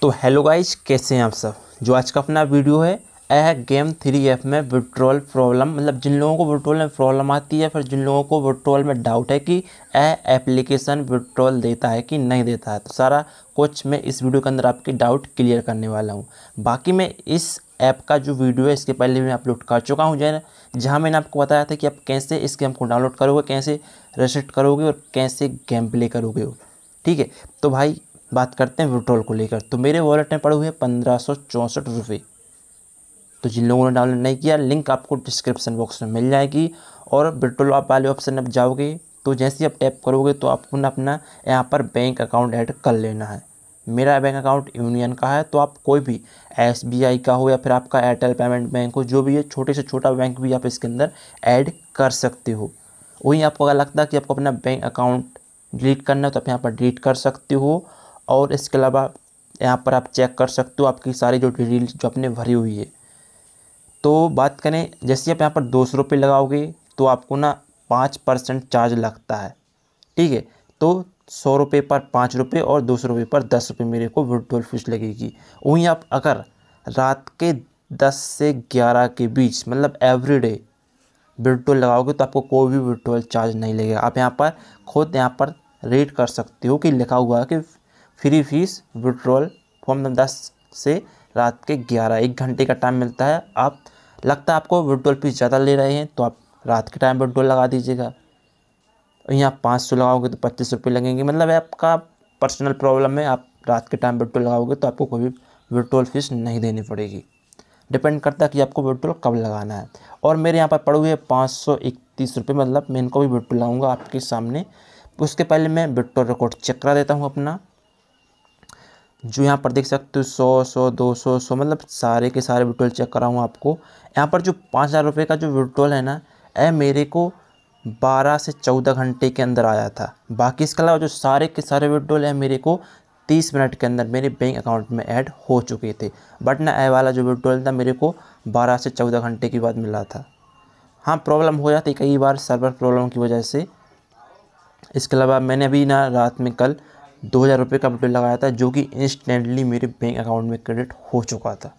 तो hello guys कैसे हैं आप सब जो आज का अपना वीडियो है यह गेम थ्री एफ में विड्रॉल प्रॉब्लम मतलब जिन लोगों को विड्रॉल में प्रॉब्लम आती है फिर जिन लोगों को विड्रॉल में डाउट है कि यह एप्लीकेशन विड्रॉल देता है कि नहीं देता है तो सारा कुछ मैं इस वीडियो के अंदर आपके डाउट क्लियर करने वाला हूँ बाकी मैं इस ऐप का जो वीडियो है इसके पहले भी मैं अपलोड कर चुका हूँ जैन जहाँ मैंने आपको बताया था कि आप कैसे इस गेम को डाउनलोड करोगे कैसे रजिस्टर करोगे और कैसे गेम प्ले करोगे ठीक है तो भाई बात करते हैं विड्रॉल को लेकर तो मेरे वॉलेट में पड़े हुए पंद्रह सौ चौंसठ रुपये तो जिन लोगों ने डाउनलोड नहीं किया लिंक आपको डिस्क्रिप्शन बॉक्स में मिल जाएगी और विड्रॉल आप वाले ऑप्शन में जाओगे तो जैसे ही आप टैप करोगे तो आपको ना अपना यहाँ पर बैंक अकाउंट ऐड कर लेना है मेरा बैंक अकाउंट यूनियन का है तो आप कोई भी एस का हो या फिर आपका एयरटेल पेमेंट बैंक हो जो भी है छोटे से छोटा बैंक भी आप इसके अंदर ऐड कर सकते हो वहीं आपको अगर लगता है कि आपको अपना बैंक अकाउंट डिलीट करना है तो आप यहाँ पर डिलीट कर सकते हो और इसके अलावा यहाँ पर आप चेक कर सकते हो आपकी सारी जो डिटेल जो आपने भरी हुई है तो बात करें जैसे आप यहाँ पर दो सौ रुपये लगाओगे तो आपको ना पाँच परसेंट चार्ज लगता है ठीक है तो सौ रुपये पर पाँच रुपये और दो सौ रुपये पर दस रुपये मेरे को विड्रोल फीस लगेगी वहीं आप अगर रात के दस से ग्यारह के बीच मतलब एवरी डे विड्रोल लगाओगे तो आपको कोई भी विड्रोल चार्ज नहीं लगेगा आप यहाँ पर खुद यहाँ पर रेड कर सकते हो कि लिखा हुआ है कि free fees withdrawal form number दस से रात के ग्यारह एक घंटे का टाइम मिलता है आप लगता है आपको विड्रॉल फीस ज़्यादा ले रहे हैं तो आप रात के टाइम विड्रॉल लगा दीजिएगा यहाँ पाँच सौ लगाओगे तो पच्चीस रुपये लगेंगे मतलब आपका पर्सनल प्रॉब्लम है आप रात के टाइम विड्रॉल लगाओगे तो आपको कोई विड्रॉल फीस नहीं देनी पड़ेगी डिपेंड करता है कि आपको विड्रॉल कब लगाना है और मेरे यहाँ पर पड़े हुए पाँच सौ इकतीस रुपये मतलब मैं इनको भी विड्रॉल लाऊँगा आपके सामने उसके पहले मैं विड्रॉल रिकॉर्ड चेक करा देता हूँ अपना जो यहाँ पर देख सकते हो सौ सौ दो सौ सौ मतलब सारे के सारे विड्रोल चेक कराऊँ आपको यहाँ पर जो पाँच हज़ार रुपये का जो विड्रोल है ना ए मेरे को बारह से चौदह घंटे के अंदर आया था बाकी इसके अलावा जो सारे के सारे विड्रोल है मेरे को तीस मिनट के अंदर मेरे बैंक अकाउंट में ऐड हो चुके थे बट ना ए वाला जो विड्रोल था मेरे को बारह से चौदह घंटे के बाद मिला था हाँ प्रॉब्लम हो जाती कई बार सर्वर प्रॉब्लम की वजह से इसके अलावा मैंने अभी ना रात में कल दो हज़ार रुपये का बिल लगाया था जो कि इंस्टेंटली मेरे बैंक अकाउंट में क्रेडिट हो चुका था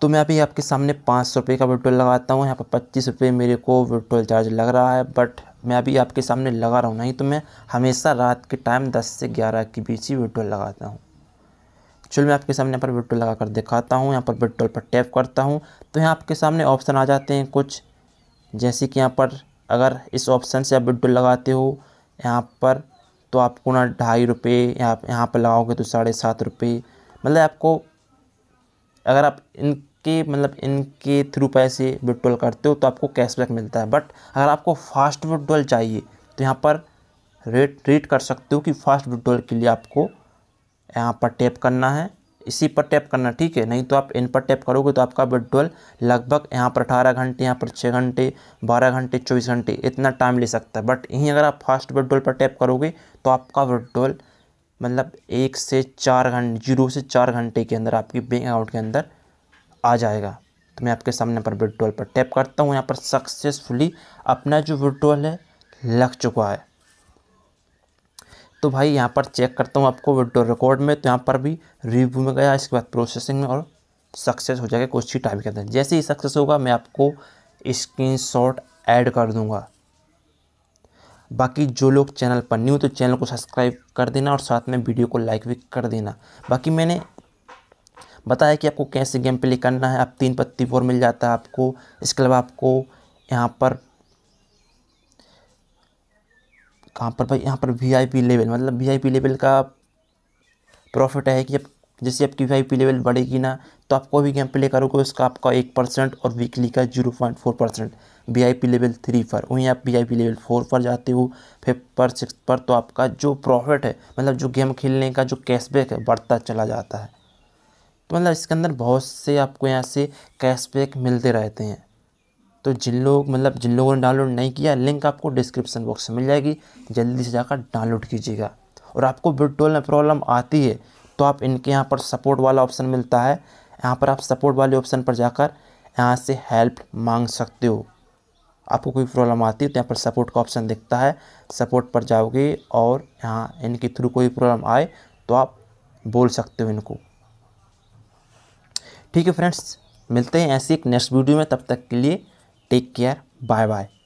तो मैं अभी आपके सामने पाँच सौ रुपये का विड्रोल लगाता हूँ यहाँ पर पच्चीस रुपये मेरे को विड्रोल चार्ज लग रहा है बट मैं अभी आपके सामने लगा रहा हूँ नहीं तो मैं हमेशा रात के टाइम दस से ग्यारह के बीच ही विड्रोल लगाता हूँ चलो मैं आपके सामने यहाँ पर विड्रोल लगा कर दिखाता हूँ यहाँ पर विड्रोल पर टैप करता हूँ तो यहाँ आपके सामने ऑप्शन आ जाते हैं कुछ जैसे कि यहाँ पर अगर इस ऑप्शन से आप विड्रोल लगाते हो यहाँ पर तो आपको ना ढाई रुपये यहाँ यहाँ पर लगाओगे तो साढ़े सात रुपये मतलब आपको अगर आप इनके मतलब इनके थ्रू पैसे विड्रॉल करते हो तो आपको कैशबैक मिलता है बट अगर आपको फास्ट विड्रॉल चाहिए तो यहाँ पर रेट रेट कर सकते हो कि फास्ट विड्रॉल के लिए आपको यहाँ पर टैप करना है इसी पर टैप करना ठीक है नहीं तो आप इन पर टैप करोगे तो आपका विड्रॉल लगभग यहाँ पर अठारह घंटे यहाँ पर छः घंटे बारह घंटे चौबीस घंटे इतना टाइम ले सकता है बट यहीं अगर आप फास्ट विड्रॉल पर टैप करोगे तो आपका विड्रॉल मतलब एक से चार घंटे जीरो से चार घंटे के अंदर आपकी बैंक अकाउंट के अंदर आ जाएगा तो मैं आपके सामने पर विड्रॉल पर टैप करता हूँ यहाँ पर सक्सेसफुली अपना जो विड्रॉल है लग चुका है तो भाई यहाँ पर चेक करता हूँ आपको वीडियो रिकॉर्ड में तो यहाँ पर भी रिव्यू में गया इसके बाद प्रोसेसिंग में और सक्सेस हो जाएगा कुछ ही टाइप के अंदर जैसे ही सक्सेस होगा मैं आपको स्क्रीन शॉट ऐड कर दूँगा बाकी जो लोग चैनल पर न्यू तो चैनल को सब्सक्राइब कर देना और साथ में वीडियो को लाइक भी कर देना बाकी मैंने बताया कि आपको कैसे गेम प्ले करना है आप तीन पत्ती फोर मिल जाता है आपको इसके अलावा आपको यहाँ पर कहाँ पर भाई यहाँ पर वीआईपी लेवल मतलब वीआईपी लेवल का प्रॉफिट है कि अब जैसे आपकी वीआईपी लेवल बढ़ेगी ना तो आप कोई भी गेम प्ले करोगे उसका आपका एक परसेंट और वीकली का zero point four percent V I P level three पर वहीं आप V I P level four पर जाते हो फिर पर सिक्स पर तो आपका जो प्रॉफिट है मतलब जो गेम खेलने का जो कैशबैक है बढ़ता चला जाता है तो मतलब इसके अंदर बहुत से आपको यहाँ से कैशबैक मिलते रहते हैं तो जिन लोग मतलब जिन लोगों ने डाउनलोड नहीं किया लिंक आपको डिस्क्रिप्शन बॉक्स में मिल जाएगी जल्दी से जाकर डाउनलोड कीजिएगा और आपको विड्रोल में प्रॉब्लम आती है तो आप इनके यहाँ पर सपोर्ट वाला ऑप्शन मिलता है यहाँ पर आप सपोर्ट वाले ऑप्शन पर जाकर यहाँ से हेल्प मांग सकते हो आपको कोई प्रॉब्लम आती है तो यहाँ पर सपोर्ट का ऑप्शन दिखता है सपोर्ट पर जाओगे और यहाँ इनके थ्रू कोई प्रॉब्लम आए तो आप बोल सकते हो इनको ठीक है फ्रेंड्स मिलते हैं ऐसी एक नेक्स्ट वीडियो में तब तक के लिए टेक केयर बाय बाय